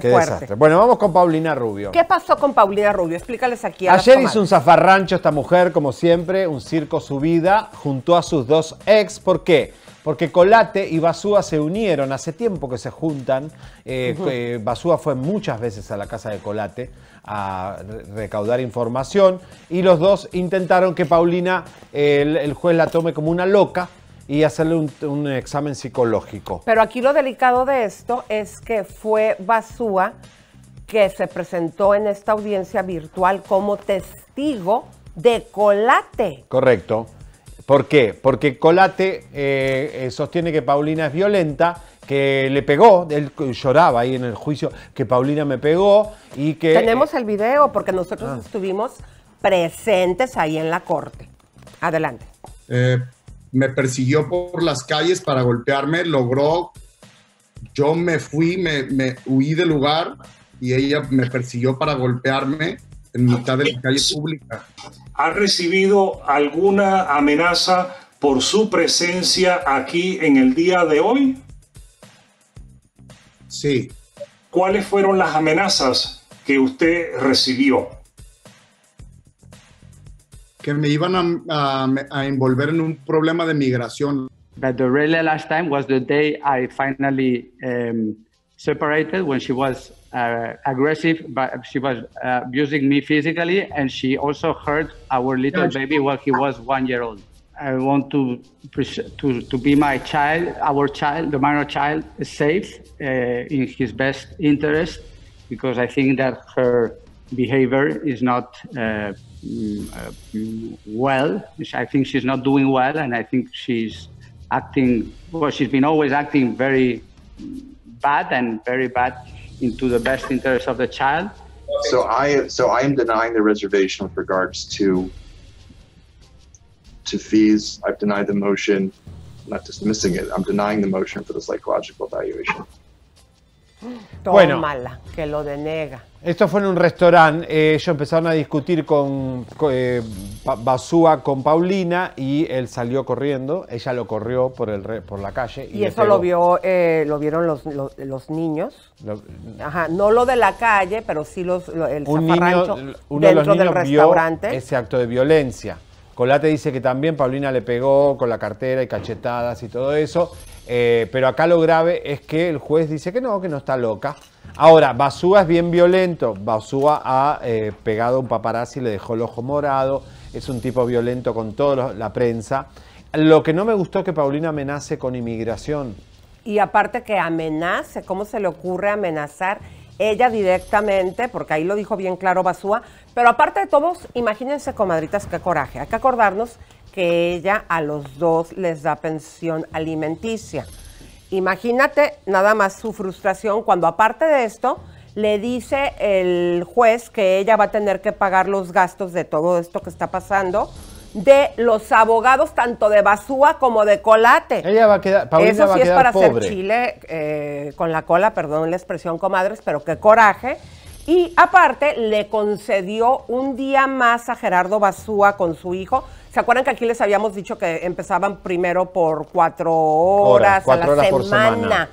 Qué desastre. Bueno, vamos con Paulina Rubio. ¿Qué pasó con Paulina Rubio? Explícales aquí. Ayer hizo un zafarrancho esta mujer, como siempre, un circo su vida, a sus dos ex. ¿Por qué? Porque Colate y Basúa se unieron, hace tiempo que se juntan. Eh, eh, Basúa fue muchas veces a la casa de Colate a recaudar información y los dos intentaron que Paulina, el juez la tome como una loca y hacerle un, examen psicológico. Pero aquí lo delicado de esto es que fue Basúa que se presentó en esta audiencia virtual como testigo de Colate. Correcto. ¿Por qué? Porque Colate eh, eh, sostiene que Paulina es violenta, que le pegó, él lloraba ahí en el juicio, que Paulina me pegó y que... Tenemos eh, el video porque nosotros ah. estuvimos presentes ahí en la corte. Adelante. Eh, me persiguió por las calles para golpearme, logró, yo me fui, me, huí del lugar y ella me persiguió para golpearme en mitad de la calle pública. ¿Ha recibido alguna amenaza por su presencia aquí en el día de hoy? Sí. ¿Cuáles fueron las amenazas que usted recibió? que me iban a, a, a envolver en un problema de migración. But the really last time was the day I finally um, separated when she was uh, aggressive, but she was uh, abusing me physically, and she also hurt our little baby while he was one year old. I want to to to be my child, our child, the minor child, safe uh, in his best interest, because I think that her behavior is not uh, mm, uh well. I think she's not doing well, and I think she's acting. Well, she's been always acting very bad and very bad into the best interest of the child. So I so I am denying the reservation with regards to to fees. I've denied the motion. I'm not dismissing it. I'm denying the motion for the psychological evaluation. Bueno. mala, que lo denega. Esto fue en un restaurante. Eh, ellos empezaron a discutir con, eh, Basúa con Paulina y él salió corriendo. Ella lo corrió por el por la calle. Y, eso lo vio, eh, lo vieron los, los, niños. Ajá, no lo de la calle, pero sí los, el un dentro del restaurante. ese acto de violencia. Colate dice que también Paulina le pegó con la cartera y cachetadas y todo eso. Eh, pero acá lo grave es que el juez dice que no, que no está loca. Ahora, Basúa es bien violento. Basúa ha eh, pegado un paparazzi, le dejó el ojo morado. Es un tipo violento con toda la prensa. Lo que no me gustó es que Paulina amenace con inmigración. Y aparte que amenace, ¿cómo se le ocurre amenazar? ella directamente, porque ahí lo dijo bien claro Basúa, pero aparte de todos, imagínense, comadritas, qué coraje. Hay que acordarnos que ella a los dos les da pensión alimenticia. Imagínate nada más su frustración cuando aparte de esto le dice el juez que ella va a tener que pagar los gastos de todo esto que está pasando de los abogados tanto de Basúa como de Colate. Ella va a quedar, Eso sí es para Chile eh, con la cola, perdón la expresión, comadres, pero qué coraje y aparte le concedió un día más a Gerardo Basúa con su hijo. ¿Se acuerdan que aquí les habíamos dicho que empezaban primero por cuatro horas, a la semana?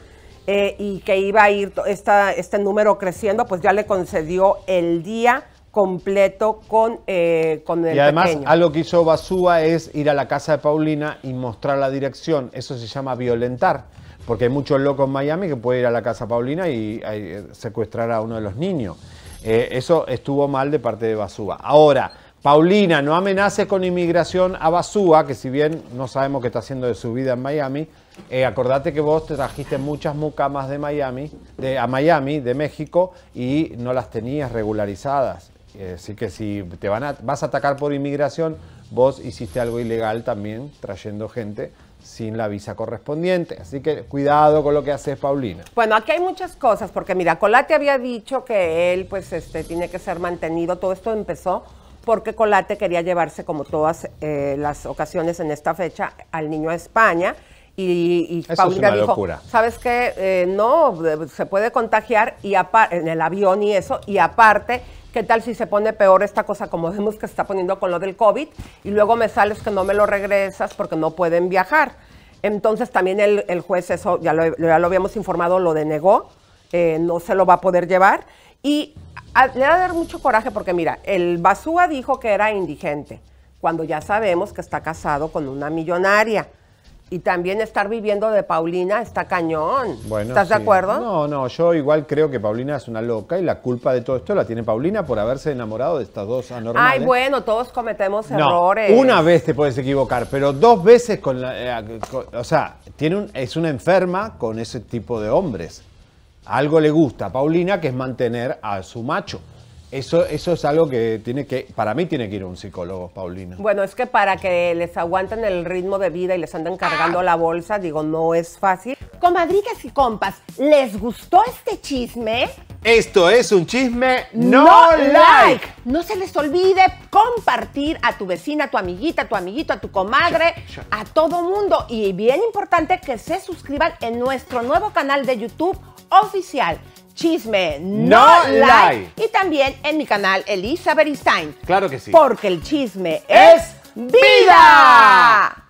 Eh, y que iba a ir este número creciendo, pues ya le concedió el día completo con, el eh, con el Y además, algo que hizo Basúa es ir a la casa de Paulina y mostrar la dirección. Eso se llama violentar porque hay muchos locos en Miami que pueden ir a la casa Paulina y, eh, secuestrar a uno de los niños. Eh, eso estuvo mal de parte de Basúa. Ahora, Paulina, no amenaces con inmigración a Basúa, que si bien no sabemos qué está haciendo de su vida en Miami, eh, acordate que vos te trajiste muchas mucamas de Miami, de, a Miami, de México, y no las tenías regularizadas. así que si te van a, vas a atacar por inmigración, vos hiciste algo ilegal también, trayendo gente sin la visa correspondiente. Así que cuidado con lo que haces, Paulina. Bueno, aquí hay muchas cosas, porque mira, Colate había dicho que él pues este, tiene que ser mantenido. Todo esto empezó porque Colate quería llevarse, como todas eh, las ocasiones en esta fecha, al niño a España. Y, Paulina ¿sabes qué? Eh, no, se puede contagiar en el avión y eso, y aparte ¿Qué tal si se pone peor esta cosa como vemos que se está poniendo con lo del COVID? Y luego me sales que no me lo regresas porque no pueden viajar. Entonces también el, juez, eso ya lo, habíamos informado, lo denegó, eh, no se lo va a poder llevar. Y le va a dar mucho coraje porque mira, el Basúa dijo que era indigente, cuando ya sabemos que está casado con una millonaria y también estar viviendo de Paulina está cañón. ¿Estás de acuerdo? No, no, yo igual creo que Paulina es una loca y la culpa de todo esto la tiene Paulina por haberse enamorado de estas dos anormales. Ay, bueno, todos cometemos errores. Una vez te puedes equivocar, pero dos veces con la... Eh, o sea, tiene un, es una enferma con ese tipo de hombres. Algo le gusta a Paulina que es mantener a su macho. Eso, es algo que tiene que, para mí tiene que ir un psicólogo, Paulina. Bueno, es que para que les aguanten el ritmo de vida y les anden cargando ah. la bolsa, digo, no es fácil. Comadrigues y compas, ¿les gustó este chisme? Esto es un chisme no, like. No se les olvide compartir a tu vecina, a tu amiguita, a tu amiguito, a tu comadre, a todo mundo. Y bien importante que se suscriban en nuestro nuevo canal de YouTube oficial chisme no, like. Y también en mi canal Elizabeth Stein. Claro que sí. Porque el chisme es vida.